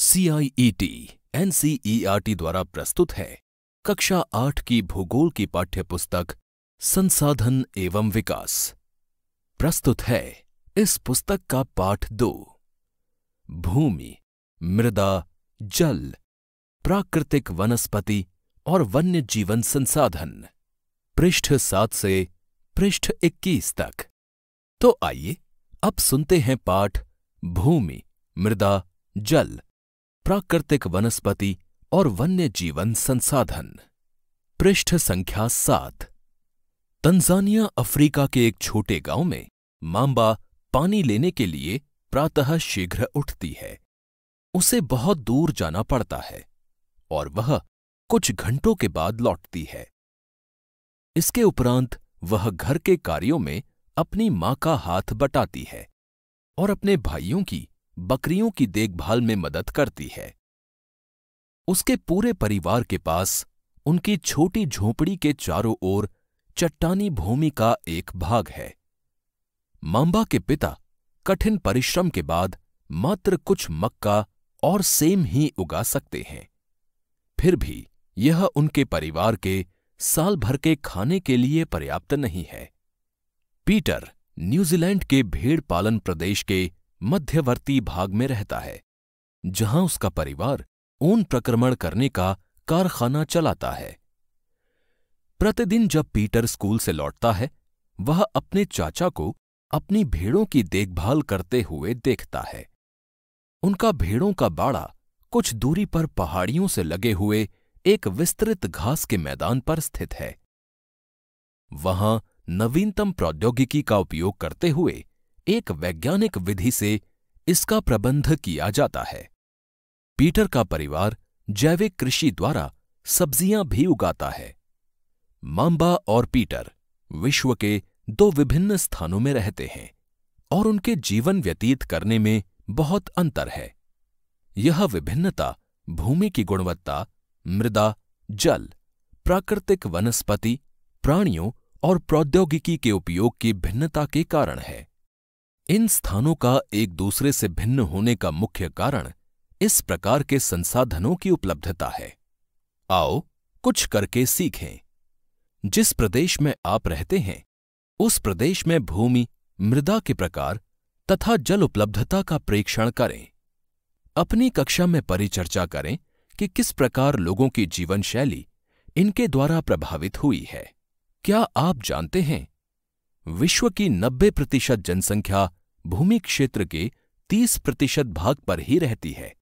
CIET NCERT e e द्वारा प्रस्तुत है कक्षा आठ की भूगोल की पाठ्य पुस्तक संसाधन एवं विकास प्रस्तुत है इस पुस्तक का पाठ दो भूमि मृदा जल प्राकृतिक वनस्पति और वन्य जीवन संसाधन पृष्ठ सात से पृष्ठ इक्कीस तक तो आइए अब सुनते हैं पाठ भूमि मृदा जल प्राकृतिक वनस्पति और वन्य जीवन संसाधन पृष्ठ संख्या सात तंजानिया अफ्रीका के एक छोटे गांव में मांबा पानी लेने के लिए प्रातः शीघ्र उठती है उसे बहुत दूर जाना पड़ता है और वह कुछ घंटों के बाद लौटती है इसके उपरांत वह घर के कार्यों में अपनी मां का हाथ बटाती है और अपने भाइयों की बकरियों की देखभाल में मदद करती है उसके पूरे परिवार के पास उनकी छोटी झोपड़ी के चारों ओर चट्टानी भूमि का एक भाग है मांबा के पिता कठिन परिश्रम के बाद मात्र कुछ मक्का और सेम ही उगा सकते हैं फिर भी यह उनके परिवार के साल भर के खाने के लिए पर्याप्त नहीं है पीटर न्यूजीलैंड के भेड़ पालन प्रदेश के मध्यवर्ती भाग में रहता है जहां उसका परिवार ऊन प्रक्रमण करने का कारखाना चलाता है प्रतिदिन जब पीटर स्कूल से लौटता है वह अपने चाचा को अपनी भेड़ों की देखभाल करते हुए देखता है उनका भेड़ों का बाड़ा कुछ दूरी पर पहाड़ियों से लगे हुए एक विस्तृत घास के मैदान पर स्थित है वहां नवीनतम प्रौद्योगिकी का उपयोग करते हुए एक वैज्ञानिक विधि से इसका प्रबंध किया जाता है पीटर का परिवार जैविक कृषि द्वारा सब्जियां भी उगाता है मांबा और पीटर विश्व के दो विभिन्न स्थानों में रहते हैं और उनके जीवन व्यतीत करने में बहुत अंतर है यह विभिन्नता भूमि की गुणवत्ता मृदा जल प्राकृतिक वनस्पति प्राणियों और प्रौद्योगिकी के उपयोग की भिन्नता के कारण है इन स्थानों का एक दूसरे से भिन्न होने का मुख्य कारण इस प्रकार के संसाधनों की उपलब्धता है आओ कुछ करके सीखें जिस प्रदेश में आप रहते हैं उस प्रदेश में भूमि मृदा के प्रकार तथा जल उपलब्धता का प्रेक्षण करें अपनी कक्षा में परिचर्चा करें कि किस प्रकार लोगों की जीवन शैली इनके द्वारा प्रभावित हुई है क्या आप जानते हैं विश्व की 90 प्रतिशत जनसंख्या भूमि क्षेत्र के 30 प्रतिशत भाग पर ही रहती है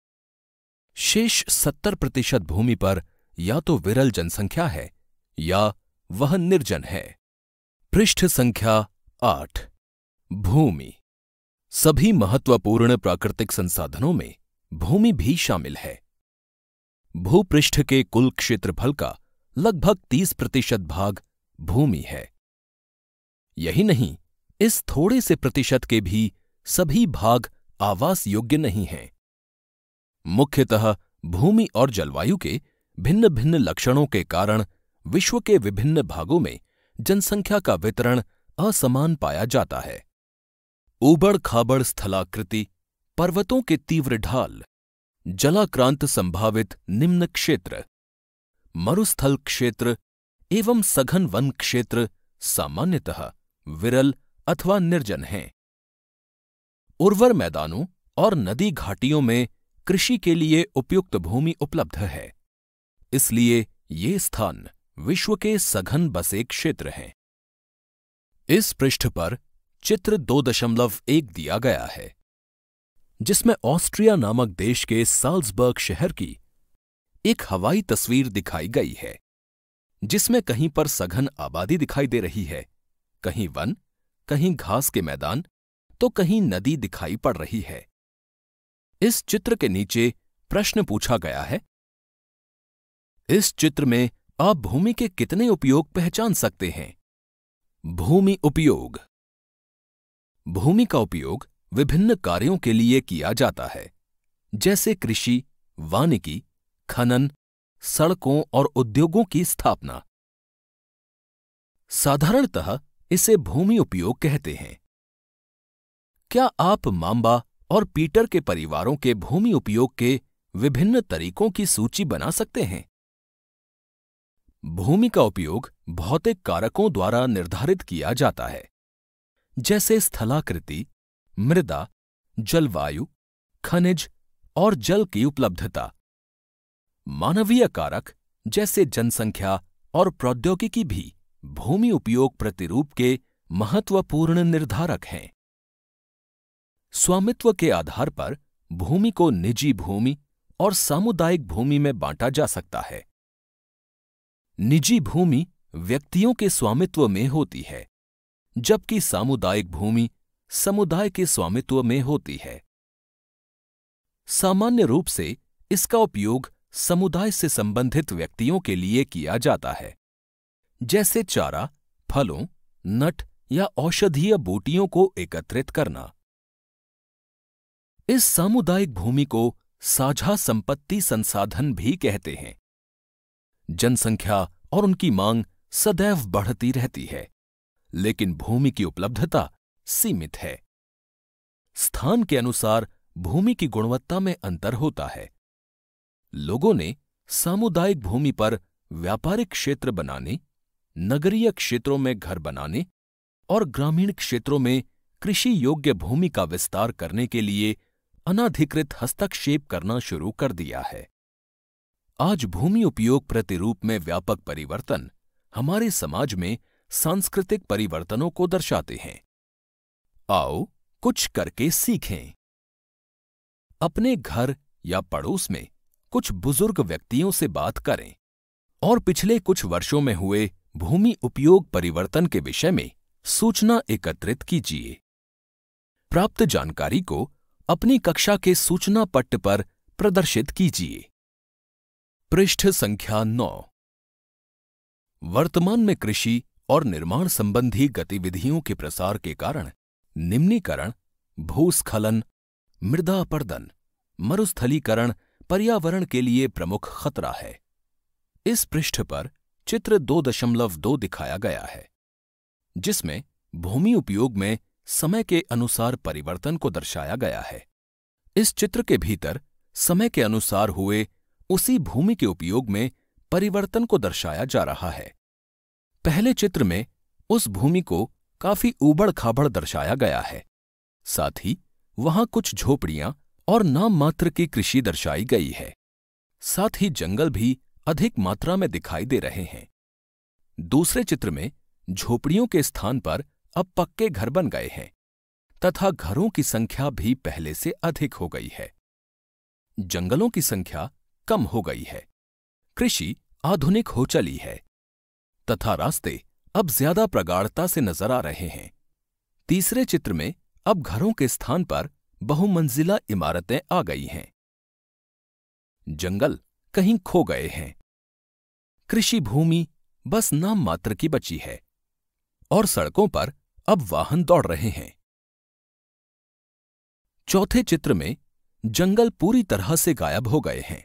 शेष 70 प्रतिशत भूमि पर या तो विरल जनसंख्या है या वह निर्जन है पृष्ठ संख्या आठ भूमि सभी महत्वपूर्ण प्राकृतिक संसाधनों में भूमि भी शामिल है भूपृष्ठ के कुल क्षेत्रफल का लगभग 30 प्रतिशत भाग भूमि है यही नहीं इस थोड़े से प्रतिशत के भी सभी भाग आवास योग्य नहीं हैं मुख्यतः भूमि और जलवायु के भिन्न भिन्न लक्षणों के कारण विश्व के विभिन्न भागों में जनसंख्या का वितरण असमान पाया जाता है ऊबड़ खाबड़ स्थलाकृति पर्वतों के तीव्र ढाल जलाक्रांत संभावित निम्न क्षेत्र मरुस्थल क्षेत्र एवं सघन वन क्षेत्र सामान्यतः विरल अथवा निर्जन हैं उर्वर मैदानों और नदी घाटियों में कृषि के लिए उपयुक्त भूमि उपलब्ध है इसलिए ये स्थान विश्व के सघन बसे क्षेत्र हैं इस पृष्ठ पर चित्र दो दशमलव एक दिया गया है जिसमें ऑस्ट्रिया नामक देश के साल्सबर्ग शहर की एक हवाई तस्वीर दिखाई गई है जिसमें कहीं पर सघन आबादी दिखाई दे रही है कहीं वन कहीं घास के मैदान तो कहीं नदी दिखाई पड़ रही है इस चित्र के नीचे प्रश्न पूछा गया है इस चित्र में आप भूमि के कितने उपयोग पहचान सकते हैं भूमि उपयोग भूमि का उपयोग विभिन्न कार्यों के लिए किया जाता है जैसे कृषि वानिकी खनन सड़कों और उद्योगों की स्थापना साधारणतः इसे भूमि उपयोग कहते हैं क्या आप मांबा और पीटर के परिवारों के भूमि उपयोग के विभिन्न तरीकों की सूची बना सकते हैं भूमि का उपयोग भौतिक कारकों द्वारा निर्धारित किया जाता है जैसे स्थलाकृति मृदा जलवायु खनिज और जल की उपलब्धता मानवीय कारक जैसे जनसंख्या और प्रौद्योगिकी भी भूमि उपयोग प्रतिरूप के महत्वपूर्ण निर्धारक हैं स्वामित्व के आधार पर भूमि को निजी भूमि और सामुदायिक भूमि में बांटा जा सकता है निजी भूमि व्यक्तियों के स्वामित्व में होती है जबकि सामुदायिक भूमि समुदाय के स्वामित्व में होती है सामान्य रूप से इसका उपयोग समुदाय से संबंधित व्यक्तियों के लिए किया जाता है जैसे चारा फलों नट या औषधीय बूटियों को एकत्रित करना इस सामुदायिक भूमि को साझा संपत्ति संसाधन भी कहते हैं जनसंख्या और उनकी मांग सदैव बढ़ती रहती है लेकिन भूमि की उपलब्धता सीमित है स्थान के अनुसार भूमि की गुणवत्ता में अंतर होता है लोगों ने सामुदायिक भूमि पर व्यापारिक क्षेत्र बनाने नगरीय क्षेत्रों में घर बनाने और ग्रामीण क्षेत्रों में कृषि योग्य भूमि का विस्तार करने के लिए अनाधिकृत हस्तक्षेप करना शुरू कर दिया है आज भूमि उपयोग प्रतिरूप में व्यापक परिवर्तन हमारे समाज में सांस्कृतिक परिवर्तनों को दर्शाते हैं आओ कुछ करके सीखें अपने घर या पड़ोस में कुछ बुजुर्ग व्यक्तियों से बात करें और पिछले कुछ वर्षों में हुए भूमि उपयोग परिवर्तन के विषय में सूचना एकत्रित कीजिए प्राप्त जानकारी को अपनी कक्षा के सूचना पट्ट पर प्रदर्शित कीजिए पृष्ठ संख्या नौ वर्तमान में कृषि और निर्माण संबंधी गतिविधियों के प्रसार के कारण निम्नीकरण भूस्खलन मृदा मरुस्थलीकरण पर्यावरण के लिए प्रमुख खतरा है इस पृष्ठ पर चित्र दो दशमलव दो दिखाया गया है जिसमें भूमि उपयोग में समय के अनुसार परिवर्तन को दर्शाया गया है इस चित्र के भीतर समय के अनुसार हुए उसी भूमि के उपयोग में परिवर्तन को दर्शाया जा रहा है पहले चित्र में उस भूमि को काफी ऊबड़ खाबड़ दर्शाया गया है साथ ही वहां कुछ झोपड़ियां और नाम मात्र की कृषि दर्शाई गई है साथ ही जंगल भी अधिक मात्रा में दिखाई दे रहे हैं दूसरे चित्र में झोपड़ियों के स्थान पर अब पक्के घर बन गए हैं तथा घरों की संख्या भी पहले से अधिक हो गई है जंगलों की संख्या कम हो गई है कृषि आधुनिक हो चली है तथा रास्ते अब ज्यादा प्रगाढ़ता से नजर आ रहे हैं तीसरे चित्र में अब घरों के स्थान पर बहुमंजिला इमारतें आ गई हैं जंगल कहीं खो गए हैं कृषि भूमि बस नाम मात्र की बची है और सड़कों पर अब वाहन दौड़ रहे हैं चौथे चित्र में जंगल पूरी तरह से गायब हो गए हैं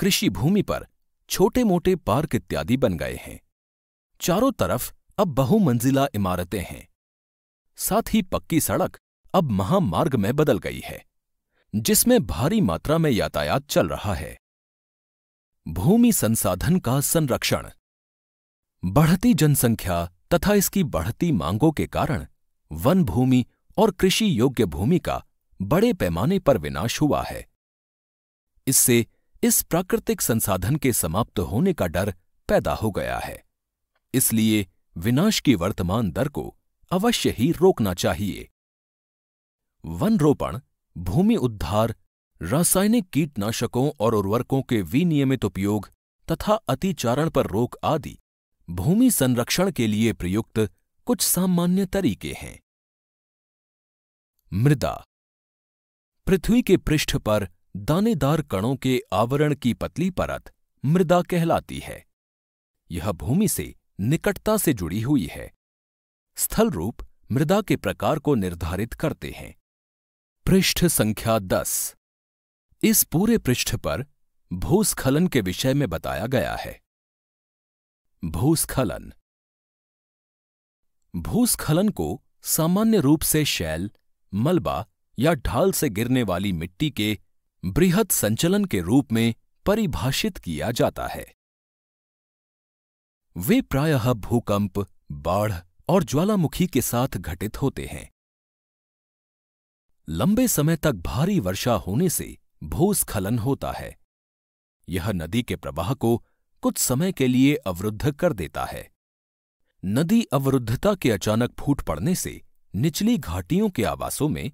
कृषि भूमि पर छोटे मोटे पार्क इत्यादि बन गए हैं चारों तरफ अब बहुमंजिला इमारतें हैं साथ ही पक्की सड़क अब महामार्ग में बदल गई है जिसमें भारी मात्रा में यातायात चल रहा है भूमि संसाधन का संरक्षण बढ़ती जनसंख्या तथा इसकी बढ़ती मांगों के कारण वन भूमि और कृषि योग्य भूमि का बड़े पैमाने पर विनाश हुआ है इससे इस प्राकृतिक संसाधन के समाप्त होने का डर पैदा हो गया है इसलिए विनाश की वर्तमान दर को अवश्य ही रोकना चाहिए वन रोपण भूमि उद्धार रासायनिक कीटनाशकों और उर्वरकों के विनियमित उपयोग तथा अतिचारण पर रोक आदि भूमि संरक्षण के लिए प्रयुक्त कुछ सामान्य तरीके हैं मृदा पृथ्वी के पृष्ठ पर दानेदार कणों के आवरण की पतली परत मृदा कहलाती है यह भूमि से निकटता से जुड़ी हुई है स्थल रूप मृदा के प्रकार को निर्धारित करते हैं पृष्ठ संख्या दस इस पूरे पृष्ठ पर भूस्खलन के विषय में बताया गया है भूस्खलन भूस्खलन को सामान्य रूप से शैल मलबा या ढाल से गिरने वाली मिट्टी के बृहद संचलन के रूप में परिभाषित किया जाता है वे प्रायः भूकंप बाढ़ और ज्वालामुखी के साथ घटित होते हैं लंबे समय तक भारी वर्षा होने से भूस्खलन होता है यह नदी के प्रवाह को कुछ समय के लिए अवरुद्ध कर देता है नदी अवरुद्धता के अचानक फूट पड़ने से निचली घाटियों के आवासों में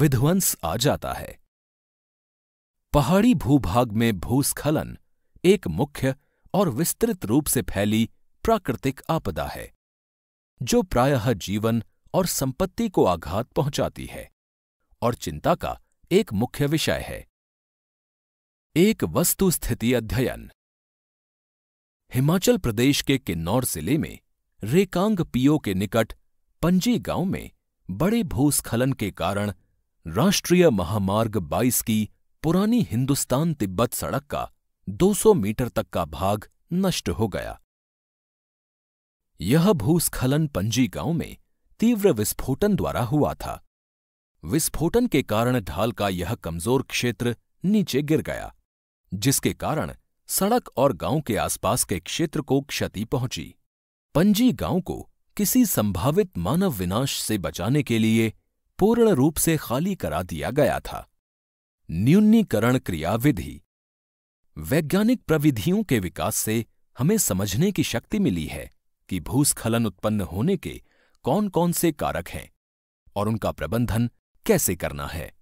विध्वंस आ जाता है पहाड़ी भूभाग में भूस्खलन एक मुख्य और विस्तृत रूप से फैली प्राकृतिक आपदा है जो प्रायः जीवन और संपत्ति को आघात पहुंचाती है और चिंता का एक मुख्य विषय है एक वस्तु स्थिति अध्ययन हिमाचल प्रदेश के किन्नौर जिले में रेकांग पीओ के निकट पंजी गांव में बड़े भूस्खलन के कारण राष्ट्रीय महामार्ग 22 की पुरानी हिंदुस्तान तिब्बत सड़क का 200 मीटर तक का भाग नष्ट हो गया यह भूस्खलन पंजी गांव में तीव्र विस्फोटन द्वारा हुआ था विस्फोटन के कारण ढाल का यह कमजोर क्षेत्र नीचे गिर गया जिसके कारण सड़क और गांव के आसपास के क्षेत्र को क्षति पहुंची पंजी गांव को किसी संभावित मानव विनाश से बचाने के लिए पूर्ण रूप से खाली करा दिया गया था न्यूनीकरण क्रियाविधि वैज्ञानिक प्रविधियों के विकास से हमें समझने की शक्ति मिली है कि भूस्खलन उत्पन्न होने के कौन कौन से कारक हैं और उनका प्रबंधन कैसे करना है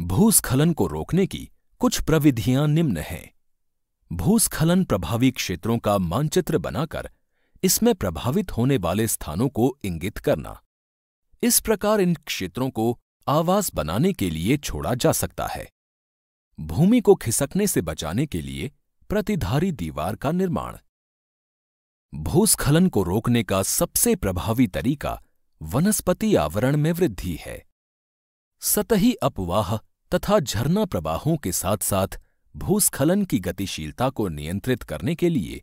भूस्खलन को रोकने की कुछ प्रविधियां निम्न हैं भूस्खलन प्रभावी क्षेत्रों का मानचित्र बनाकर इसमें प्रभावित होने वाले स्थानों को इंगित करना इस प्रकार इन क्षेत्रों को आवास बनाने के लिए छोड़ा जा सकता है भूमि को खिसकने से बचाने के लिए प्रतिधारी दीवार का निर्माण भूस्खलन को रोकने का सबसे प्रभावी तरीका वनस्पति आवरण में वृद्धि है सतही अपवाह तथा झरना प्रवाहों के साथ साथ भूस्खलन की गतिशीलता को नियंत्रित करने के लिए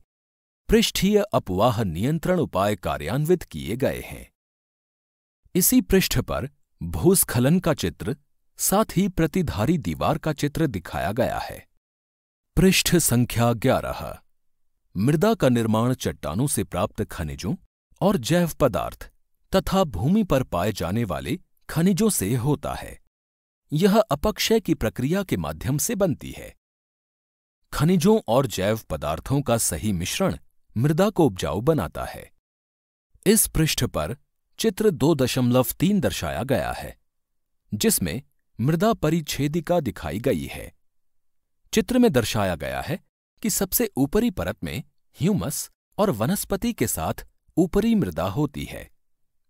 पृष्ठीय अपवाह नियंत्रण उपाय कार्यान्वित किए गए हैं इसी पृष्ठ पर भूस्खलन का चित्र साथ ही प्रतिधारी दीवार का चित्र दिखाया गया है पृष्ठ संख्या ग्यारह मृदा का निर्माण चट्टानों से प्राप्त खनिजों और जैव पदार्थ तथा भूमि पर पाए जाने वाले खनिजों से होता है यह अपक्षय की प्रक्रिया के माध्यम से बनती है खनिजों और जैव पदार्थों का सही मिश्रण मृदा को उपजाऊ बनाता है इस पृष्ठ पर चित्र दो दशमलव तीन दर्शाया गया है जिसमें मृदा परिच्छेदिका दिखाई गई है चित्र में दर्शाया गया है कि सबसे ऊपरी परत में ह्यूमस और वनस्पति के साथ ऊपरी मृदा होती है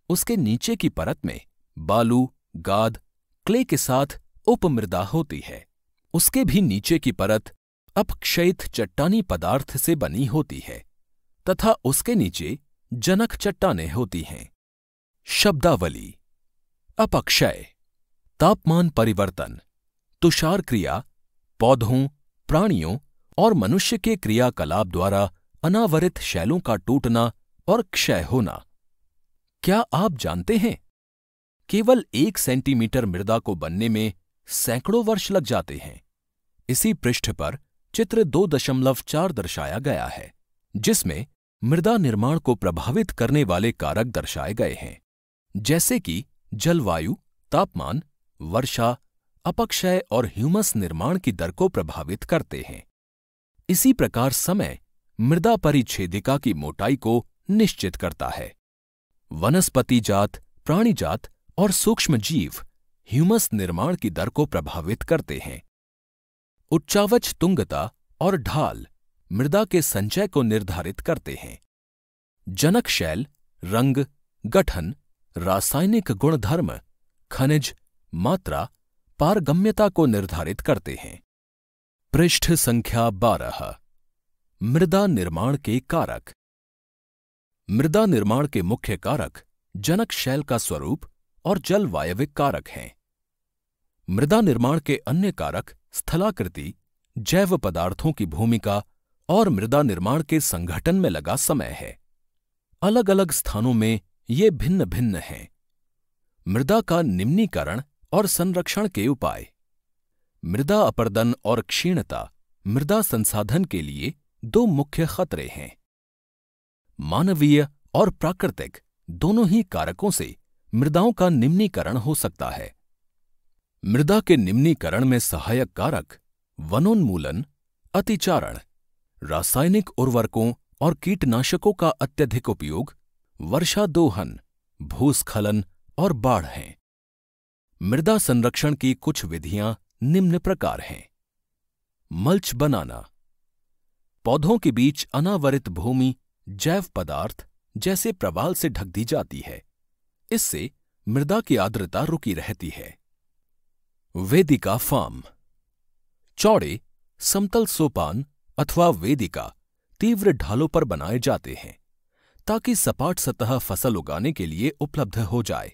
उसके नीचे की परत में बालू गाद क्ले के साथ उपमृदा होती है उसके भी नीचे की परत अपक्षयित चट्टानी पदार्थ से बनी होती है तथा उसके नीचे जनक चट्टाने होती हैं शब्दावली अपक्षय तापमान परिवर्तन तुषार क्रिया पौधों प्राणियों और मनुष्य के क्रियाकलाप द्वारा अनावरित शैलों का टूटना और क्षय होना क्या आप जानते हैं केवल एक सेंटीमीटर मृदा को बनने में सैकड़ों वर्ष लग जाते हैं इसी पृष्ठ पर चित्र दो दशमलव चार दर्शाया गया है जिसमें मृदा निर्माण को प्रभावित करने वाले कारक दर्शाए गए हैं जैसे कि जलवायु तापमान वर्षा अपक्षय और ह्यूमस निर्माण की दर को प्रभावित करते हैं इसी प्रकार समय मृदा परिच्छेदिका की मोटाई को निश्चित करता है वनस्पति जात प्राणी जात और सूक्ष्म जीव ह्यूमस निर्माण की दर को प्रभावित करते हैं उच्चावच तुंगता और ढाल मृदा के संचय को निर्धारित करते हैं जनक शैल रंग गठन रासायनिक गुणधर्म खनिज मात्रा पारगम्यता को निर्धारित करते हैं पृष्ठ संख्या बारह मृदा निर्माण के कारक मृदा निर्माण के मुख्य कारक जनक शैल का स्वरूप और जलवायविक कारक हैं मृदा निर्माण के अन्य कारक स्थलाकृति जैव पदार्थों की भूमिका और मृदा निर्माण के संगठन में लगा समय है अलग अलग स्थानों में ये भिन्न भिन्न हैं मृदा का निम्नीकरण और संरक्षण के उपाय मृदा अपर्दन और क्षीणता मृदा संसाधन के लिए दो मुख्य खतरे हैं मानवीय और प्राकृतिक दोनों ही कारकों से मृदाओं का निम्नीकरण हो सकता है मृदा के निम्नीकरण में सहायक कारक वनोन्मूलन अतिचारण रासायनिक उर्वरकों और कीटनाशकों का अत्यधिक उपयोग वर्षा दोहन भूस्खलन और बाढ़ हैं मृदा संरक्षण की कुछ विधियां निम्न प्रकार हैं मल्च बनाना पौधों के बीच अनावरित भूमि जैव पदार्थ जैसे प्रवाल से ढक दी जाती है इससे मृदा की आर्द्रता रुकी रहती है वेदिका फार्म चौड़े समतल सोपान अथवा वेदिका तीव्र ढालों पर बनाए जाते हैं ताकि सपाट सतह फसल उगाने के लिए उपलब्ध हो जाए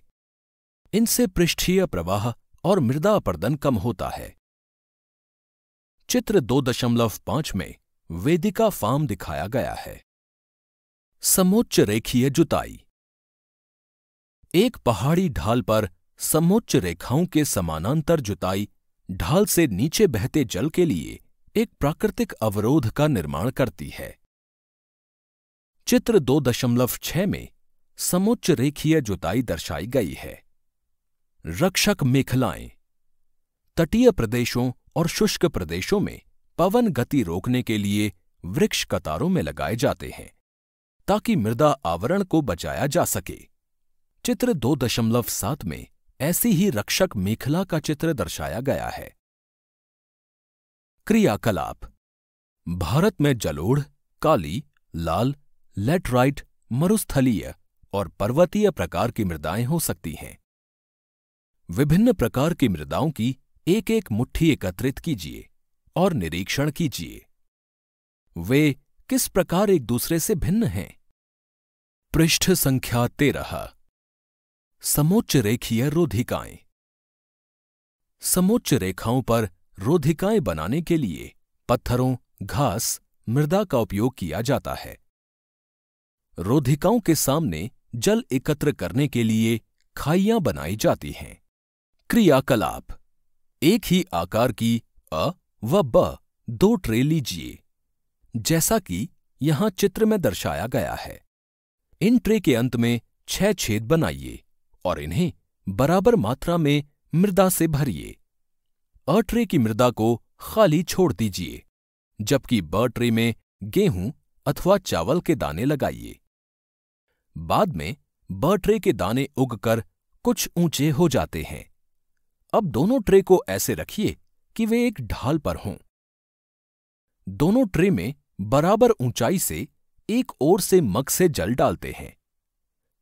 इनसे पृष्ठीय प्रवाह और मृदा अपर्दन कम होता है चित्र 2.5 में वेदिका फार्म दिखाया गया है समोच्च रेखीय जुताई एक पहाड़ी ढाल पर समोच्च रेखाओं के समानांतर जुताई ढाल से नीचे बहते जल के लिए एक प्राकृतिक अवरोध का निर्माण करती है चित्र दो दशमलव छह में समोच्च रेखीय जुताई दर्शाई गई है रक्षक मेखलाएं तटीय प्रदेशों और शुष्क प्रदेशों में पवन गति रोकने के लिए वृक्ष कतारों में लगाए जाते हैं ताकि मृदा आवरण को बचाया जा सके चित्र दो दशमलव सात में ऐसी ही रक्षक मेखला का चित्र दर्शाया गया है क्रियाकलाप भारत में जलोढ़ काली लाल लेटराइट मरुस्थलीय और पर्वतीय प्रकार की मृदाएं हो सकती हैं विभिन्न प्रकार की मृदाओं की एक एक मुट्ठी एकत्रित कीजिए और निरीक्षण कीजिए वे किस प्रकार एक दूसरे से भिन्न हैं पृष्ठ संख्या तेरह समोच्च रेखीय रोधिकाएं समोच्च रेखाओं पर रोधिकाएं बनाने के लिए पत्थरों घास मृदा का उपयोग किया जाता है रोधिकाओं के सामने जल एकत्र करने के लिए खाइयां बनाई जाती हैं क्रियाकलाप एक ही आकार की अ व ब दो ट्रे लीजिए जैसा कि यहां चित्र में दर्शाया गया है इन ट्रे के अंत में छह छेद बनाइए और इन्हें बराबर मात्रा में मृदा से भरिए अट्रे की मृदा को खाली छोड़ दीजिए जबकि ब ट्रे में गेहूं अथवा चावल के दाने लगाइए बाद में ब ट्रे के दाने उगकर कुछ ऊंचे हो जाते हैं अब दोनों ट्रे को ऐसे रखिए कि वे एक ढाल पर हों दोनों ट्रे में बराबर ऊंचाई से एक ओर से मग से जल डालते हैं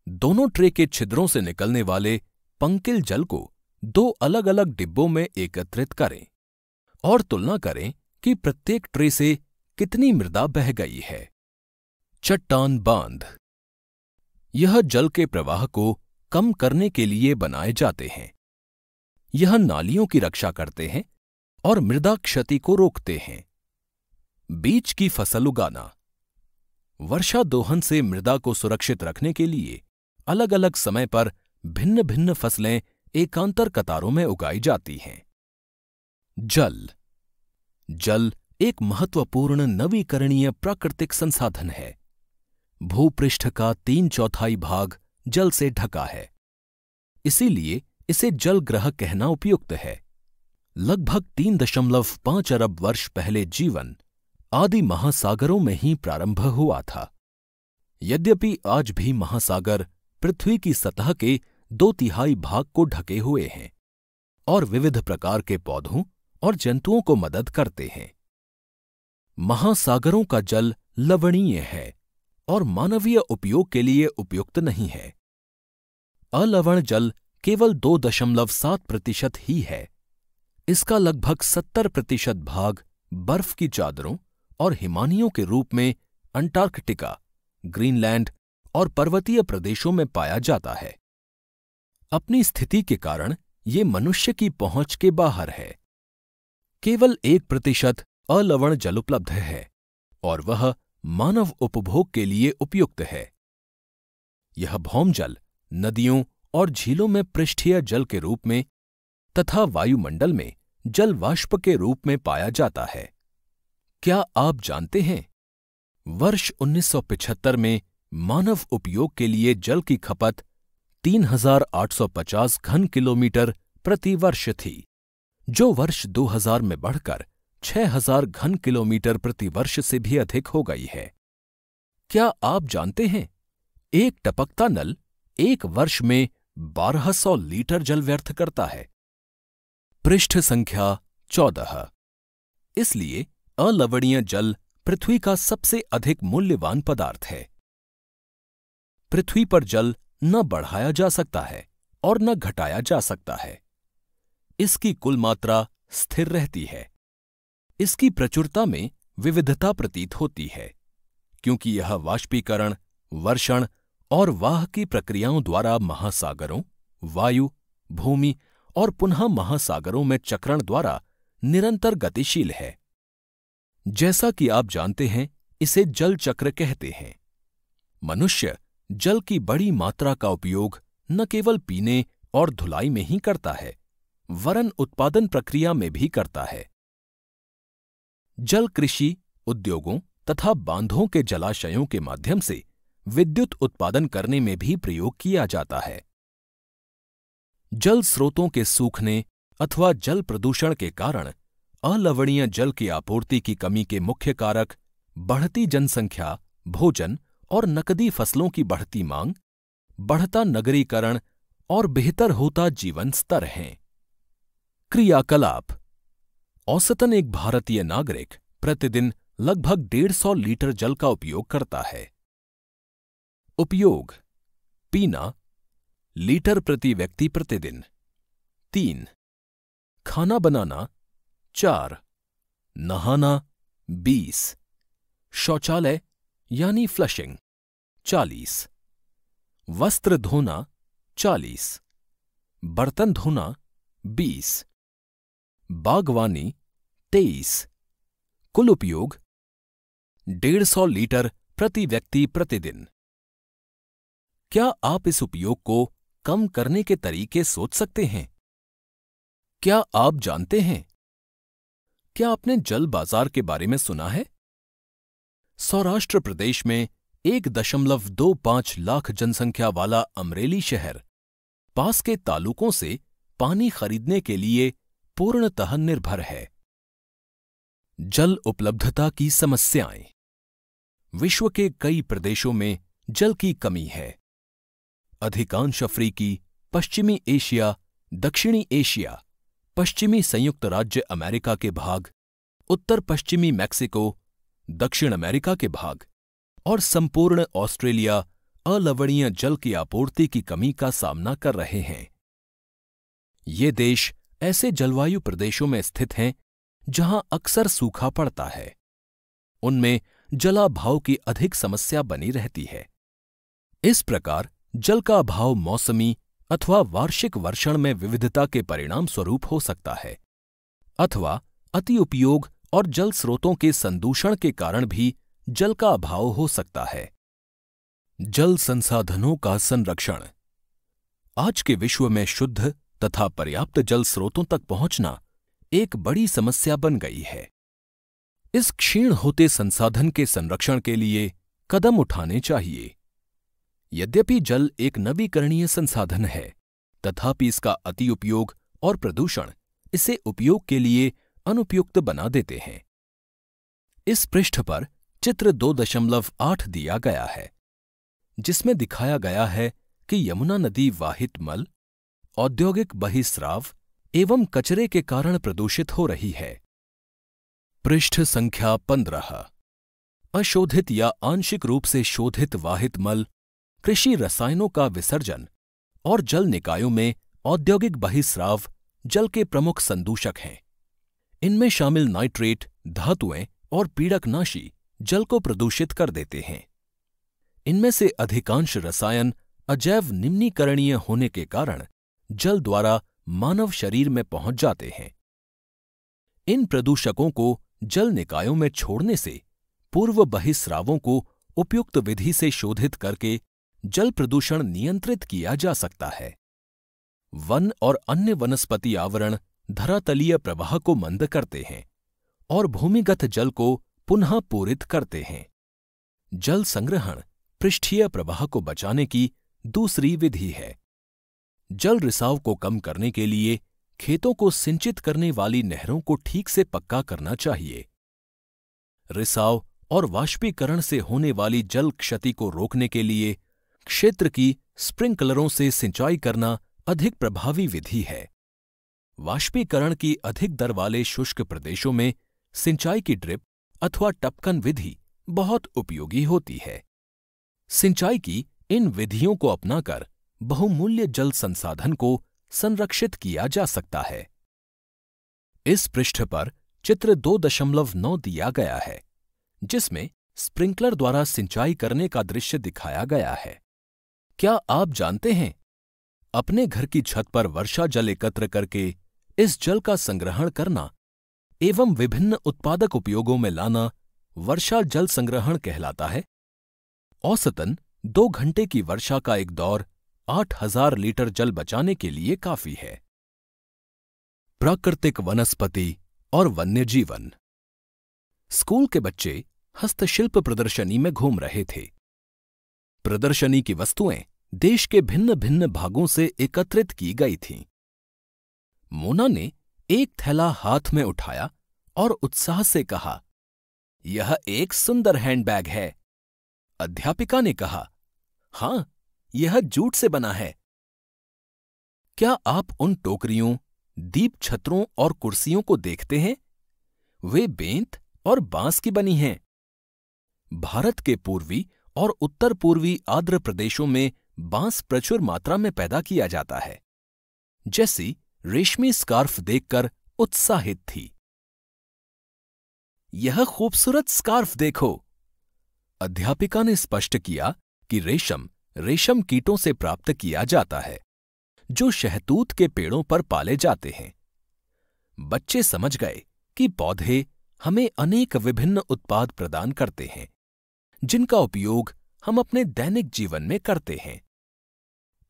दोनों ट्रे के छिद्रों से निकलने वाले पंकिल जल को दो अलग अलग डिब्बों में एकत्रित करें और तुलना करें कि प्रत्येक ट्रे से कितनी मृदा बह गई है चट्टान बांध यह जल के प्रवाह को कम करने के लिए बनाए जाते हैं यह नालियों की रक्षा करते हैं और मृदा क्षति को रोकते हैं बीज की फसल उगाना वर्षा दोहन से मृदा को सुरक्षित रखने के लिए अलग अलग समय पर भिन्न भिन्न फसलें एकांतर कतारों में उगाई जाती हैं जल जल एक महत्वपूर्ण नवीकरणीय प्राकृतिक संसाधन है भूपृष्ठ का तीन चौथाई भाग जल से ढका है इसीलिए इसे जल ग्रह कहना उपयुक्त है लगभग तीन दशमलव पांच अरब वर्ष पहले जीवन आदि महासागरों में ही प्रारंभ हुआ था यद्यपि आज भी महासागर पृथ्वी की सतह के दो तिहाई भाग को ढके हुए हैं और विविध प्रकार के पौधों और जंतुओं को मदद करते हैं महासागरों का जल लवणीय है और मानवीय उपयोग के लिए उपयुक्त नहीं है अलवण जल केवल दो दशमलव सात प्रतिशत ही है इसका लगभग सत्तर प्रतिशत भाग बर्फ की चादरों और हिमानियों के रूप में अंटार्कटिका ग्रीनलैंड और पर्वतीय प्रदेशों में पाया जाता है अपनी स्थिति के कारण ये मनुष्य की पहुंच के बाहर है केवल एक प्रतिशत अलवण जल उपलब्ध है और वह मानव उपभोग के लिए उपयुक्त है यह भौम जल नदियों और झीलों में पृष्ठीय जल के रूप में तथा वायुमंडल में जल वाष्प के रूप में पाया जाता है क्या आप जानते हैं वर्ष 1975 में मानव उपयोग के लिए जल की खपत 3,850 घन किलोमीटर प्रति वर्ष थी जो वर्ष 2000 में बढ़कर 6,000 घन किलोमीटर प्रति वर्ष से भी अधिक हो गई है क्या आप जानते हैं एक टपकता नल एक वर्ष में 1200 लीटर जल व्यर्थ करता है पृष्ठ संख्या चौदह इसलिए अलवणीय जल पृथ्वी का सबसे अधिक मूल्यवान पदार्थ है पृथ्वी पर जल न बढ़ाया जा सकता है और न घटाया जा सकता है इसकी कुल मात्रा स्थिर रहती है इसकी प्रचुरता में विविधता प्रतीत होती है क्योंकि यह वाष्पीकरण वर्षण और वाह की प्रक्रियाओं द्वारा महासागरों वायु भूमि और पुनः महासागरों में चक्रण द्वारा निरंतर गतिशील है जैसा कि आप जानते हैं इसे जल चक्र कहते हैं मनुष्य जल की बड़ी मात्रा का उपयोग न केवल पीने और धुलाई में ही करता है वरन उत्पादन प्रक्रिया में भी करता है जल कृषि उद्योगों तथा बांधों के जलाशयों के माध्यम से विद्युत उत्पादन करने में भी प्रयोग किया जाता है जल स्रोतों के सूखने अथवा जल प्रदूषण के कारण अलवणीय जल की आपूर्ति की कमी के मुख्य कारक बढ़ती जनसंख्या भोजन और नकदी फसलों की बढ़ती मांग बढ़ता नगरीकरण और बेहतर होता जीवन स्तर हैं क्रियाकलाप औसतन एक भारतीय नागरिक प्रतिदिन लगभग डेढ़ सौ लीटर जल का उपयोग करता है उपयोग पीना लीटर प्रति व्यक्ति प्रतिदिन तीन खाना बनाना चार नहाना बीस शौचालय यानी फ्लशिंग चालीस वस्त्र धोना चालीस बर्तन धोना बीस बागवानी तेईस कुल उपयोग डेढ़ सौ लीटर प्रति व्यक्ति प्रतिदिन क्या आप इस उपयोग को कम करने के तरीके सोच सकते हैं क्या आप जानते हैं क्या आपने जल बाजार के बारे में सुना है सौराष्ट्र प्रदेश में एक दशमलव दो पांच लाख जनसंख्या वाला अमरेली शहर पास के तालुकों से पानी खरीदने के लिए पूर्णतः निर्भर है जल उपलब्धता की समस्याएं विश्व के कई प्रदेशों में जल की कमी है अधिकांश अफ्रीकी पश्चिमी एशिया दक्षिणी एशिया पश्चिमी संयुक्त राज्य अमेरिका के भाग उत्तर पश्चिमी मैक्सिको दक्षिण अमेरिका के भाग और संपूर्ण ऑस्ट्रेलिया अलवणीय जल की आपूर्ति की कमी का सामना कर रहे हैं ये देश ऐसे जलवायु प्रदेशों में स्थित हैं जहां अक्सर सूखा पड़ता है उनमें जलाभाव की अधिक समस्या बनी रहती है इस प्रकार जल का अभाव मौसमी अथवा वार्षिक वर्षण में विविधता के परिणाम स्वरूप हो सकता है अथवा अति उपयोग और जल स्रोतों के संदूषण के कारण भी जल का अभाव हो सकता है जल संसाधनों का संरक्षण आज के विश्व में शुद्ध तथा पर्याप्त जल स्रोतों तक पहुंचना एक बड़ी समस्या बन गई है इस क्षीण होते संसाधन के संरक्षण के लिए कदम उठाने चाहिए यद्यपि जल एक नवीकरणीय संसाधन है तथापि इसका अति उपयोग और प्रदूषण इसे उपयोग के लिए अनुपयुक्त बना देते हैं इस पृष्ठ पर चित्र दो दशमलव आठ दिया गया है जिसमें दिखाया गया है कि यमुना नदी वाहित मल औद्योगिक बहिस्राव एवं कचरे के कारण प्रदूषित हो रही है पृष्ठ संख्या पंद्रह अशोधित या आंशिक रूप से शोधित वाहित मल कृषि रसायनों का विसर्जन और जल निकायों में औद्योगिक बहिस्राव जल के प्रमुख संदूषक हैं इनमें शामिल नाइट्रेट धातुएं और पीड़कनाशी जल को प्रदूषित कर देते हैं इनमें से अधिकांश रसायन अजैव निम्नीकरणीय होने के कारण जल द्वारा मानव शरीर में पहुंच जाते हैं इन प्रदूषकों को जल निकायों में छोड़ने से पूर्व बहिस्रावों को उपयुक्त विधि से शोधित करके जल प्रदूषण नियंत्रित किया जा सकता है वन और अन्य वनस्पति आवरण धरातलीय प्रवाह को मंद करते हैं और भूमिगत जल को पुनः पूरित करते हैं जल संग्रहण पृष्ठीय प्रवाह को बचाने की दूसरी विधि है जल रिसाव को कम करने के लिए खेतों को सिंचित करने वाली नहरों को ठीक से पक्का करना चाहिए रिसाव और वाष्पीकरण से होने वाली जल क्षति को रोकने के लिए क्षेत्र की स्प्रिंकलरों से सिंचाई करना अधिक प्रभावी विधि है वाष्पीकरण की अधिक दर वाले शुष्क प्रदेशों में सिंचाई की ड्रिप अथवा टपकन विधि बहुत उपयोगी होती है सिंचाई की इन विधियों को अपनाकर बहुमूल्य जल संसाधन को संरक्षित किया जा सकता है इस पृष्ठ पर चित्र दो दशमलव नौ दिया गया है जिसमें स्प्रिंकलर द्वारा सिंचाई करने का दृश्य दिखाया गया है क्या आप जानते हैं अपने घर की छत पर वर्षा जल एकत्र करके इस जल का संग्रहण करना एवं विभिन्न उत्पादक उपयोगों में लाना वर्षा जल संग्रहण कहलाता है औसतन दो घंटे की वर्षा का एक दौर आठ हजार लीटर जल बचाने के लिए काफी है प्राकृतिक वनस्पति और वन्य जीवन स्कूल के बच्चे हस्तशिल्प प्रदर्शनी में घूम रहे थे प्रदर्शनी की वस्तुएं देश के भिन्न भिन्न भागों से एकत्रित की गई थीं मोना ने एक थैला हाथ में उठाया और उत्साह से कहा यह एक सुंदर हैंडबैग है अध्यापिका ने कहा हां यह जूट से बना है क्या आप उन टोकरियों दीप छत्रों और कुर्सियों को देखते हैं वे बेंत और बांस की बनी हैं भारत के पूर्वी और उत्तर पूर्वी आर्द्र प्रदेशों में बांस प्रचुर मात्रा में पैदा किया जाता है जैसी रेशमी स्कार्फ देखकर उत्साहित थी यह खूबसूरत स्कार्फ देखो अध्यापिका ने स्पष्ट किया कि रेशम रेशम कीटों से प्राप्त किया जाता है जो शहतूत के पेड़ों पर पाले जाते हैं बच्चे समझ गए कि पौधे हमें अनेक विभिन्न उत्पाद प्रदान करते हैं जिनका उपयोग हम अपने दैनिक जीवन में करते हैं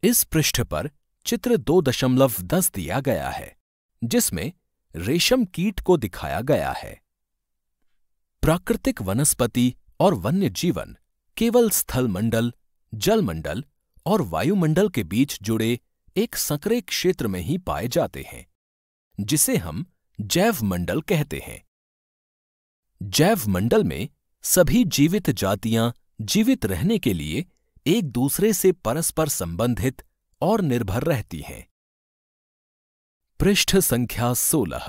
इस पृष्ठ पर चित्र दो दशमलव दस दिया गया है जिसमें रेशम कीट को दिखाया गया है प्राकृतिक वनस्पति और वन्य जीवन केवल स्थलमंडल जलमंडल और वायुमंडल के बीच जुड़े एक संकरे क्षेत्र में ही पाए जाते हैं जिसे हम जैव मंडल कहते हैं जैव मंडल में सभी जीवित जातियां जीवित रहने के लिए एक दूसरे से परस्पर संबंधित और निर्भर रहती हैं पृष्ठ संख्या सोलह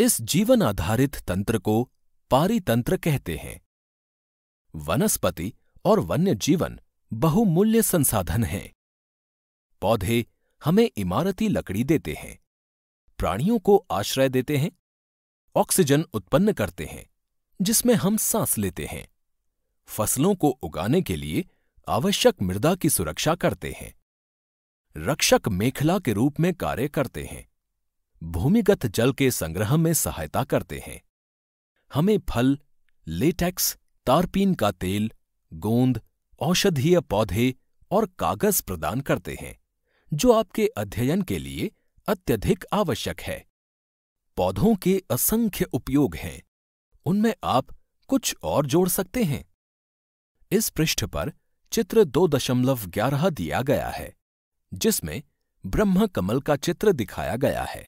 इस जीवन आधारित तंत्र को पारितंत्र कहते हैं वनस्पति और वन्य जीवन बहुमूल्य संसाधन हैं पौधे हमें इमारती लकड़ी देते हैं प्राणियों को आश्रय देते हैं ऑक्सीजन उत्पन्न करते हैं जिसमें हम सांस लेते हैं फसलों को उगाने के लिए आवश्यक मृदा की सुरक्षा करते हैं रक्षक मेखला के रूप में कार्य करते हैं भूमिगत जल के संग्रह में सहायता करते हैं हमें फल लेटेक्स तारपीन का तेल गोंद औषधीय पौधे और कागज प्रदान करते हैं जो आपके अध्ययन के लिए अत्यधिक आवश्यक है पौधों के असंख्य उपयोग हैं उनमें आप कुछ और जोड़ सकते हैं इस पृष्ठ पर चित्र दो दशमलव ग्यारह दिया गया है जिसमें ब्रह्म कमल का चित्र दिखाया गया है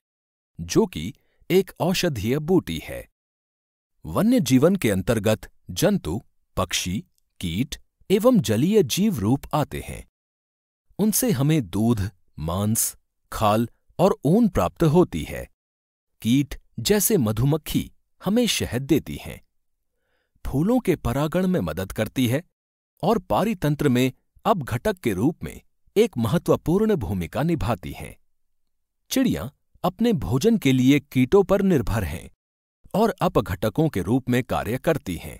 जो कि एक औषधीय बूटी है वन्य जीवन के अंतर्गत जंतु पक्षी कीट एवं जलीय जीव रूप आते हैं उनसे हमें दूध मांस खाल और ऊन प्राप्त होती है कीट जैसे मधुमक्खी हमें शहद देती हैं फूलों के परागण में मदद करती है और पारितंत्र में अब घटक के रूप में एक महत्वपूर्ण भूमिका निभाती हैं चिड़ियां अपने भोजन के लिए कीटों पर निर्भर हैं और अपघटकों के रूप में कार्य करती हैं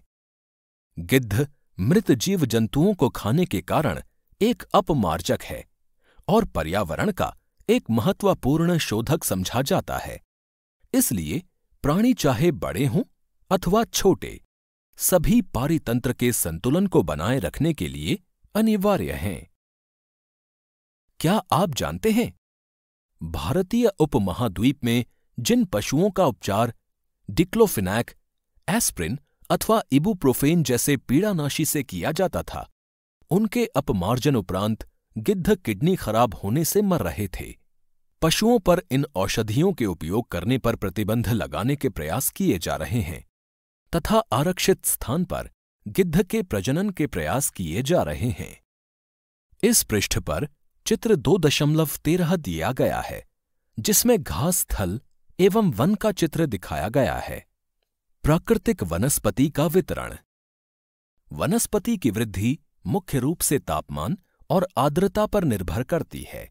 गिद्ध मृत जीव जंतुओं को खाने के कारण एक अपमार्जक है और पर्यावरण का एक महत्वपूर्ण शोधक समझा जाता है इसलिए प्राणी चाहे बड़े हों अथवा छोटे सभी पारितंत्र के संतुलन को बनाए रखने के लिए अनिवार्य हैं क्या आप जानते हैं भारतीय उपमहाद्वीप में जिन पशुओं का उपचार डिक्लोफिनैक एस्प्रिन अथवा इबुप्रोफेन जैसे पीड़ानाशी से किया जाता था उनके अपमार्जन उपरांत गिद्ध किडनी खराब होने से मर रहे थे पशुओं पर इन औषधियों के उपयोग करने पर प्रतिबंध लगाने के प्रयास किए जा रहे हैं तथा आरक्षित स्थान पर गिद्ध के प्रजनन के प्रयास किए जा रहे हैं इस पृष्ठ पर चित्र दो दशमलव तेरह दिया गया है जिसमें घास थल एवं वन का चित्र दिखाया गया है प्राकृतिक वनस्पति का वितरण वनस्पति की वृद्धि मुख्य रूप से तापमान और आर्द्रता पर निर्भर करती है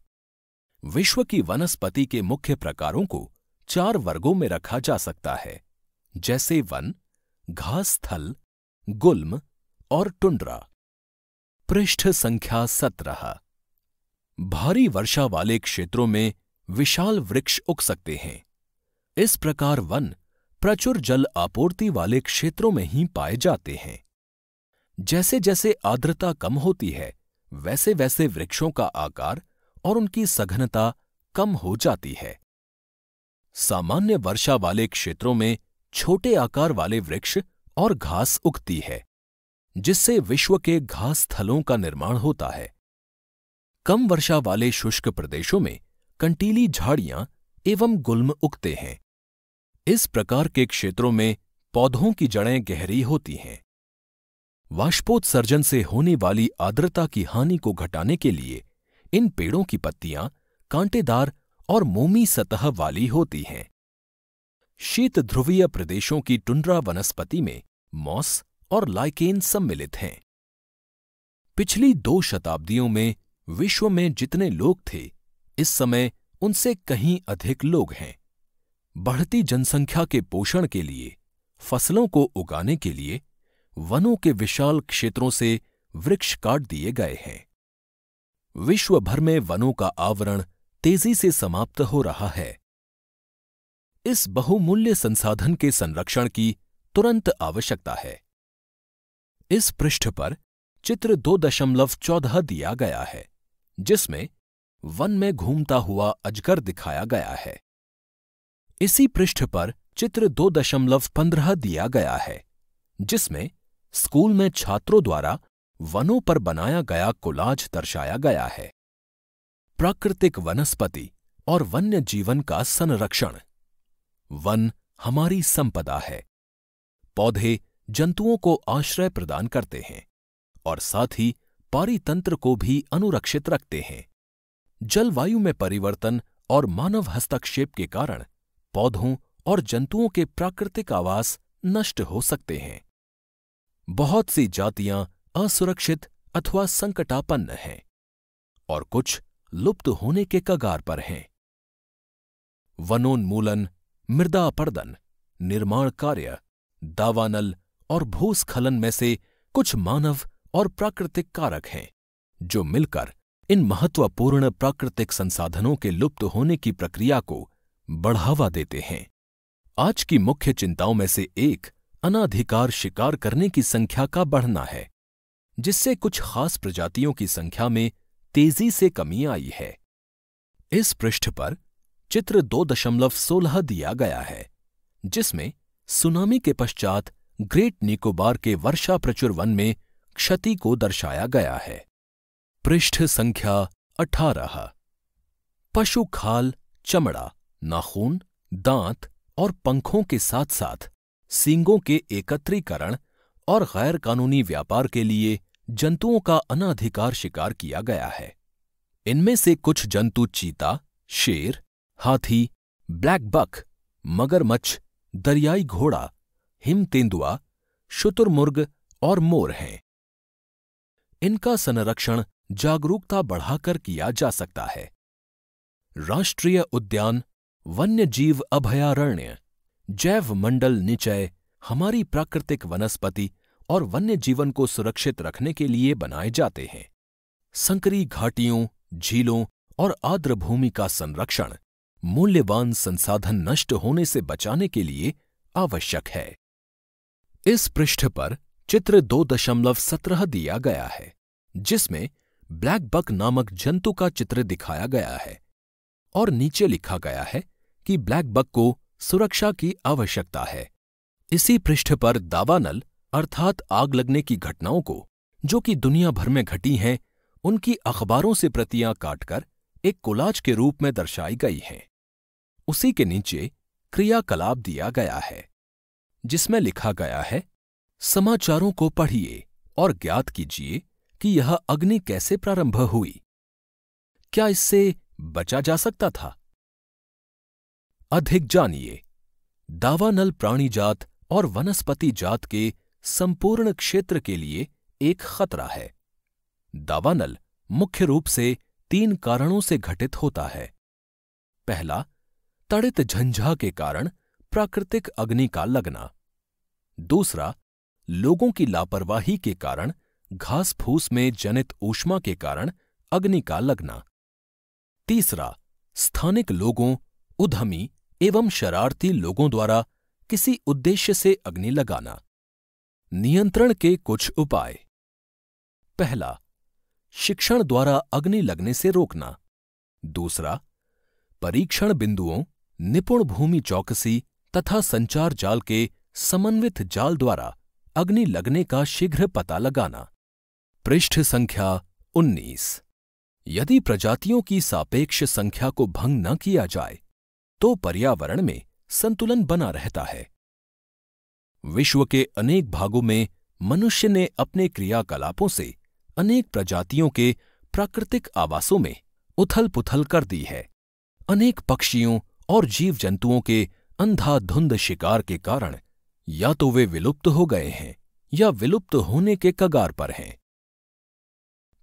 विश्व की वनस्पति के मुख्य प्रकारों को चार वर्गों में रखा जा सकता है जैसे वन घास थल गुल्म और टुंड्रा पृष्ठ संख्या सत्रह भारी वर्षा वाले क्षेत्रों में विशाल वृक्ष उग सकते हैं इस प्रकार वन प्रचुर जल आपूर्ति वाले क्षेत्रों में ही पाए जाते हैं जैसे जैसे आर्द्रता कम होती है वैसे वैसे वृक्षों का आकार और उनकी सघनता कम हो जाती है सामान्य वर्षा वाले क्षेत्रों में छोटे आकार वाले वृक्ष और घास उगती है जिससे विश्व के घास स्थलों का निर्माण होता है कम वर्षा वाले शुष्क प्रदेशों में कंटीली झाड़ियां एवं गुल्म उगते हैं इस प्रकार के क्षेत्रों में पौधों की जड़ें गहरी होती हैं वाष्पोत्सर्जन से होने वाली आर्द्रता की हानि को घटाने के लिए इन पेड़ों की पत्तियां कांटेदार और मोमी सतह वाली होती हैं शीत ध्रुवीय प्रदेशों की टुंड्रा वनस्पति में मॉस और लाइकेन सम्मिलित हैं पिछली दो शताब्दियों में विश्व में जितने लोग थे इस समय उनसे कहीं अधिक लोग हैं बढ़ती जनसंख्या के पोषण के लिए फसलों को उगाने के लिए वनों के विशाल क्षेत्रों से वृक्ष काट दिए गए हैं विश्व भर में वनों का आवरण तेजी से समाप्त हो रहा है इस बहुमूल्य संसाधन के संरक्षण की तुरंत आवश्यकता है इस पृष्ठ पर चित्र दो दशमलव चौदह दिया गया है जिसमें वन में घूमता हुआ अजगर दिखाया गया है इसी पृष्ठ पर चित्र दो दशमलव पंद्रह दिया गया है जिसमें स्कूल में छात्रों द्वारा वनों पर बनाया गया कोलाज दर्शाया गया है प्राकृतिक वनस्पति और वन्य जीवन का संरक्षण वन हमारी संपदा है पौधे जंतुओं को आश्रय प्रदान करते हैं और साथ ही पारितंत्र को भी अनुरक्षित रखते हैं जलवायु में परिवर्तन और मानव हस्तक्षेप के कारण पौधों और जंतुओं के प्राकृतिक आवास नष्ट हो सकते हैं बहुत सी जातियां असुरक्षित अथवा संकटापन्न हैं और कुछ लुप्त होने के कगार पर हैं वनोन्मूलन मृदा अपर्दन निर्माण कार्य दावानल और भूस्खलन में से कुछ मानव और प्राकृतिक कारक हैं जो मिलकर इन महत्वपूर्ण प्राकृतिक संसाधनों के लुप्त होने की प्रक्रिया को बढ़ावा देते हैं आज की मुख्य चिंताओं में से एक अनाधिकार शिकार करने की संख्या का बढ़ना है जिससे कुछ खास प्रजातियों की संख्या में तेजी से कमी आई है इस पृष्ठ पर चित्र दो दशमलव सोलह दिया गया है जिसमें सुनामी के पश्चात ग्रेट निकोबार के वर्षा प्रचुर वन में क्षति को दर्शाया गया है पृष्ठ संख्या अठारह पशु खाल चमड़ा नाखून दांत और पंखों के साथ साथ सींगों के एकत्रीकरण और गैरकानूनी व्यापार के लिए जंतुओं का अनाधिकार शिकार किया गया है इनमें से कुछ जंतु चीता शेर हाथी ब्लैक बक मगरमच्छ दरियाई घोड़ा हिम तेंदुआ शुतुरमुर्ग और मोर हैं इनका संरक्षण जागरूकता बढ़ाकर किया जा सकता है राष्ट्रीय उद्यान वन्य जीव अभयारण्य जैव मंडल निचय हमारी प्राकृतिक वनस्पति और वन्य जीवन को सुरक्षित रखने के लिए बनाए जाते हैं संकरी घाटियों झीलों और आर्द्र भूमि का संरक्षण मूल्यवान संसाधन नष्ट होने से बचाने के लिए आवश्यक है इस पृष्ठ पर चित्र दो दशमलव सत्रह दिया गया है जिसमें ब्लैक बक नामक जंतु का चित्र दिखाया गया है और नीचे लिखा गया है कि ब्लैक बक को सुरक्षा की आवश्यकता है इसी पृष्ठ पर दावानल अर्थात आग लगने की घटनाओं को जो कि दुनिया भर में घटी हैं उनकी अखबारों से प्रतियां काटकर एक कोलाज के रूप में दर्शाई गई हैं उसी के नीचे क्रियाकलाप दिया गया है जिसमें लिखा गया है समाचारों को पढ़िए और ज्ञात कीजिए कि यह अग्नि कैसे प्रारंभ हुई क्या इससे बचा जा सकता था अधिक जानिए दावानल प्राणी जात और वनस्पति जात के संपूर्ण क्षेत्र के लिए एक खतरा है दावानल मुख्य रूप से तीन कारणों से घटित होता है पहला तड़ित झंझा के कारण प्राकृतिक अग्नि का लगना दूसरा लोगों की लापरवाही के कारण घास फूस में जनित ऊष्मा के कारण अग्नि का लगना तीसरा स्थानिक लोगों उद्यमी एवं शरारती लोगों द्वारा किसी उद्देश्य से अग्नि लगाना नियंत्रण के कुछ उपाय पहला शिक्षण द्वारा अग्नि लगने से रोकना दूसरा परीक्षण बिंदुओं निपुण भूमि चौकसी तथा संचार जाल के समन्वित जाल द्वारा अग्नि लगने का शीघ्र पता लगाना पृष्ठ संख्या 19 यदि प्रजातियों की सापेक्ष संख्या को भंग न किया जाए तो पर्यावरण में संतुलन बना रहता है विश्व के अनेक भागों में मनुष्य ने अपने क्रियाकलापों से अनेक प्रजातियों के प्राकृतिक आवासों में उथल पुथल कर दी है अनेक पक्षियों और जीव जंतुओं के अंधाधुंध शिकार के कारण या तो वे विलुप्त हो गए हैं या विलुप्त होने के कगार पर हैं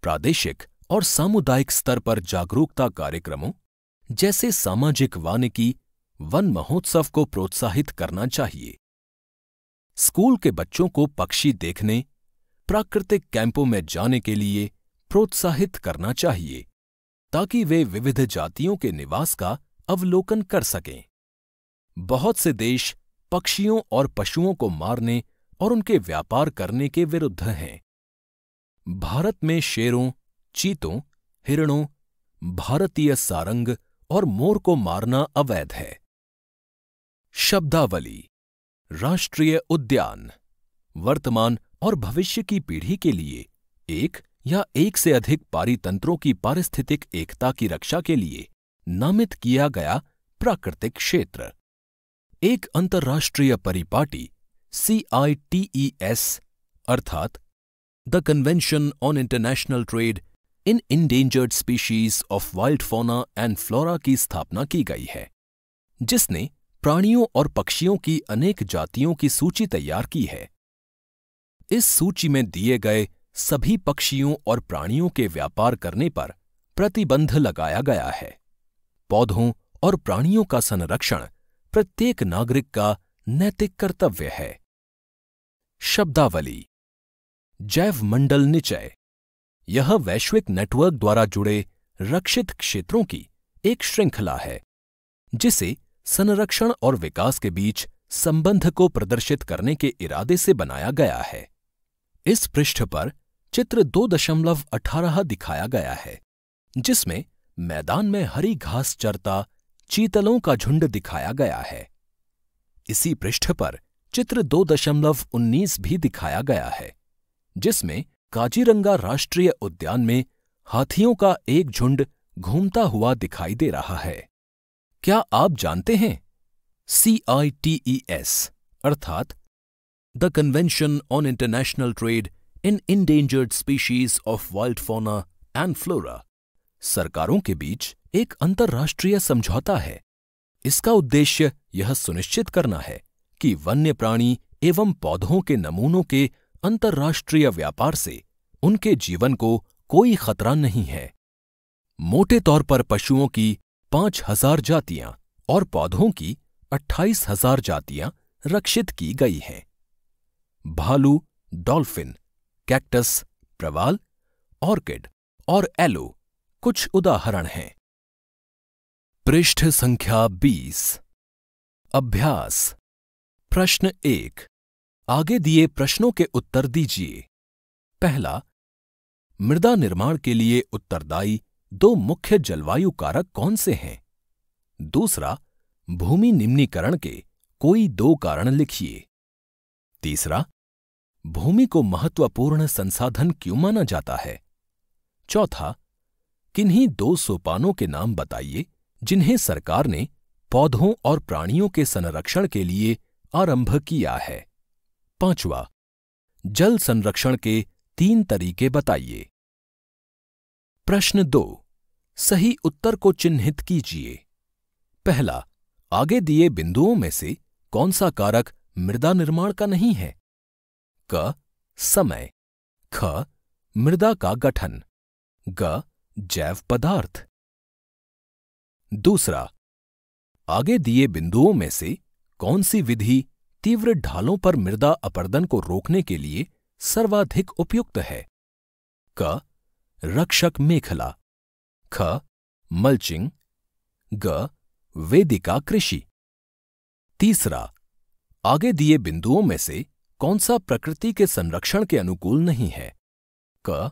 प्रादेशिक और सामुदायिक स्तर पर जागरूकता कार्यक्रमों जैसे सामाजिक वानिकी वन महोत्सव को प्रोत्साहित करना चाहिए स्कूल के बच्चों को पक्षी देखने प्राकृतिक कैंपों में जाने के लिए प्रोत्साहित करना चाहिए ताकि वे विविध जातियों के निवास का अवलोकन कर सकें बहुत से देश पक्षियों और पशुओं को मारने और उनके व्यापार करने के विरुद्ध हैं भारत में शेरों चीतों हिरणों भारतीय सारंग और मोर को मारना अवैध है शब्दावली राष्ट्रीय उद्यान वर्तमान और भविष्य की पीढ़ी के लिए एक या एक से अधिक पारितंत्रों की पारिस्थितिक एकता की रक्षा के लिए नामित किया गया प्राकृतिक क्षेत्र एक अंतर्राष्ट्रीय परिपाटी सीआईटीईएस e अर्थात the convention on international trade in endangered species of wild fauna and flora की स्थापना की गई है जिसने प्राणियों और पक्षियों की अनेक जातियों की सूची तैयार की है इस सूची में दिए गए सभी पक्षियों और प्राणियों के व्यापार करने पर प्रतिबंध लगाया गया है पौधों और प्राणियों का संरक्षण प्रत्येक नागरिक का नैतिक कर्तव्य है शब्दावली जैव मंडल निचय यह वैश्विक नेटवर्क द्वारा जुड़े रक्षित क्षेत्रों की एक श्रृंखला है जिसे संरक्षण और विकास के बीच संबंध को प्रदर्शित करने के इरादे से बनाया गया है इस पृष्ठ पर चित्र दो दशमलव अठारह दिखाया गया है जिसमें मैदान में हरी घास चरता चीतलों का झुंड दिखाया गया है इसी पृष्ठ पर चित्र दो दशमलव उन्नीस भी दिखाया गया है जिसमें काजीरंगा राष्ट्रीय उद्यान में हाथियों का एक झुंड घूमता हुआ दिखाई दे रहा है क्या आप जानते हैं C I T E S अर्थात the convention on international trade in endangered species of wild fauna and flora सरकारों के बीच एक अंतर्राष्ट्रीय समझौता है इसका उद्देश्य यह सुनिश्चित करना है कि वन्य प्राणी एवं पौधों के नमूनों के अंतर्राष्ट्रीय व्यापार से उनके जीवन को कोई खतरा नहीं है मोटे तौर पर पशुओं की पांच हजार जातियां और पौधों की अट्ठाईस हजार जातियां रक्षित की गई हैं भालू डॉल्फिन कैक्टस प्रवाल ऑर्किड और एलो कुछ उदाहरण हैं पृष्ठ संख्या 20 अभ्यास प्रश्न एक आगे दिए प्रश्नों के उत्तर दीजिए पहला मृदा निर्माण के लिए उत्तरदायी दो मुख्य जलवायु कारक कौन से हैं दूसरा भूमि निम्नीकरण के कोई दो कारण लिखिए तीसरा भूमि को महत्वपूर्ण संसाधन क्यों माना जाता है चौथा किन्हीं दो सोपानों के नाम बताइए जिन्हें सरकार ने पौधों और प्राणियों के संरक्षण के लिए आरंभ किया है पांचवा जल संरक्षण के तीन तरीके बताइए प्रश्न दो सही उत्तर को चिन्हित कीजिए पहला आगे दिए बिंदुओं में से कौन सा कारक मृदा निर्माण का नहीं है क समय ख मृदा का गठन ग जैव पदार्थ दूसरा आगे दिए बिंदुओं में से कौन सी विधि तीव्र ढालों पर मृदा अपर्दन को रोकने के लिए सर्वाधिक उपयुक्त है क रक्षक मेखला ख मल्चिंग ग वेदिका कृषि तीसरा आगे दिए बिंदुओं में से कौन सा प्रकृति के संरक्षण के अनुकूल नहीं है क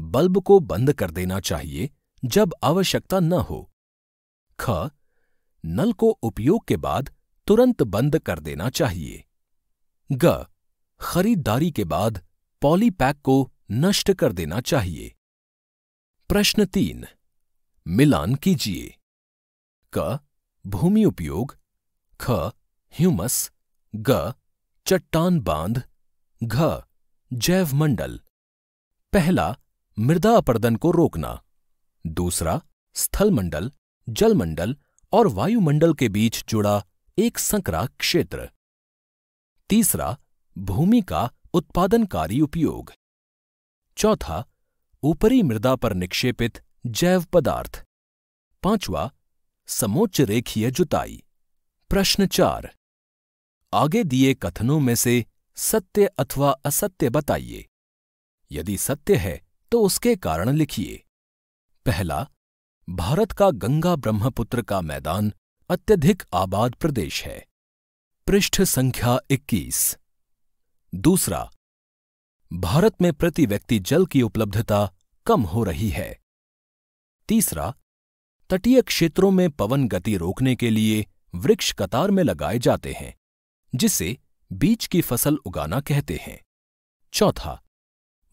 बल्ब को बंद कर देना चाहिए जब आवश्यकता न हो ख नल को उपयोग के बाद तुरंत बंद कर देना चाहिए ग खरीदारी के बाद पॉलीपैक को नष्ट कर देना चाहिए प्रश्न तीन मिलान कीजिए क भूमि उपयोग ख ह्यूमस ग चट्टान बांध घ जैवमंडल पहला मृदा अपर्दन को रोकना दूसरा स्थलमंडल जलमंडल और वायुमंडल के बीच जुड़ा एक संकरा क्षेत्र तीसरा भूमि का उत्पादनकारी उपयोग चौथा ऊपरी मृदा पर निक्षेपित जैव पदार्थ पांचवा समोच्च रेखीय जुताई प्रश्न चार आगे दिए कथनों में से सत्य अथवा असत्य बताइए यदि सत्य है तो उसके कारण लिखिए पहला भारत का गंगा ब्रह्मपुत्र का मैदान अत्यधिक आबाद प्रदेश है पृष्ठ संख्या 21 दूसरा भारत में प्रति व्यक्ति जल की उपलब्धता कम हो रही है तीसरा तटीय क्षेत्रों में पवन गति रोकने के लिए वृक्ष कतार में लगाए जाते हैं जिसे बीज की फसल उगाना कहते हैं चौथा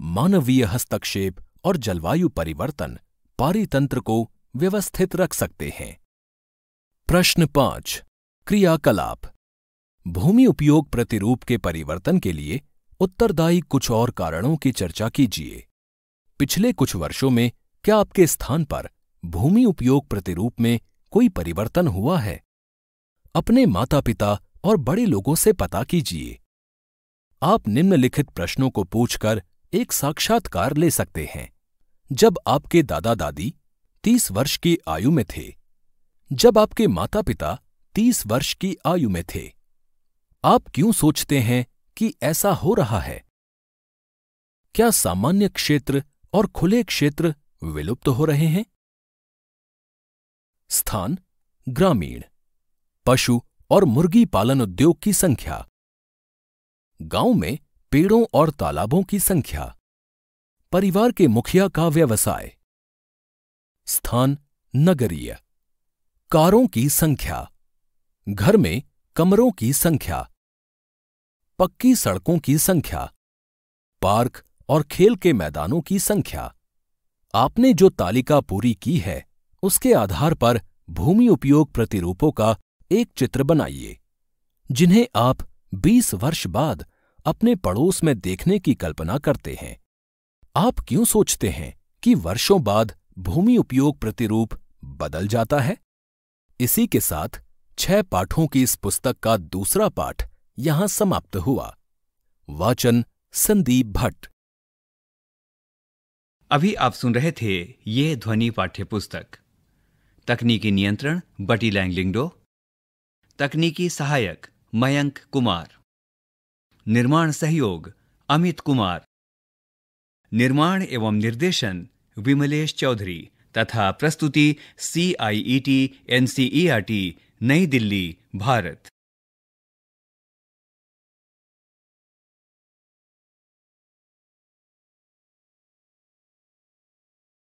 मानवीय हस्तक्षेप और जलवायु परिवर्तन पारितंत्र को व्यवस्थित रख सकते हैं प्रश्न पांच क्रियाकलाप भूमि उपयोग प्रतिरूप के परिवर्तन के लिए उत्तरदायी कुछ और कारणों की चर्चा कीजिए पिछले कुछ वर्षों में क्या आपके स्थान पर भूमि उपयोग प्रतिरूप में कोई परिवर्तन हुआ है अपने माता पिता और बड़े लोगों से पता कीजिए आप निम्नलिखित प्रश्नों को पूछकर एक साक्षात्कार ले सकते हैं जब आपके दादा दादी तीस वर्ष की आयु में थे जब आपके माता पिता तीस वर्ष की आयु में थे आप क्यों सोचते हैं कि ऐसा हो रहा है क्या सामान्य क्षेत्र और खुले क्षेत्र विलुप्त हो रहे हैं स्थान ग्रामीण पशु और मुर्गी पालन उद्योग की संख्या गांव में पेड़ों और तालाबों की संख्या परिवार के मुखिया का व्यवसाय स्थान नगरीय कारों की संख्या घर में कमरों की संख्या पक्की सड़कों की संख्या पार्क और खेल के मैदानों की संख्या आपने जो तालिका पूरी की है उसके आधार पर भूमि उपयोग प्रतिरूपों का एक चित्र बनाइए जिन्हें आप 20 वर्ष बाद अपने पड़ोस में देखने की कल्पना करते हैं आप क्यों सोचते हैं कि वर्षों बाद भूमि उपयोग प्रतिरूप बदल जाता है इसी के साथ छह पाठों की इस पुस्तक का दूसरा पाठ यहां समाप्त हुआ वाचन संदीप भट्ट अभी आप सुन रहे थे ये ध्वनि पाठ्य पुस्तक तकनीकी नियंत्रण बटी लैंगलिंगडो तकनीकी सहायक मयंक कुमार निर्माण सहयोग अमित कुमार निर्माण एवं निर्देशन विमलेश चौधरी तथा प्रस्तुति C I E T N C E R T नई दिल्ली भारत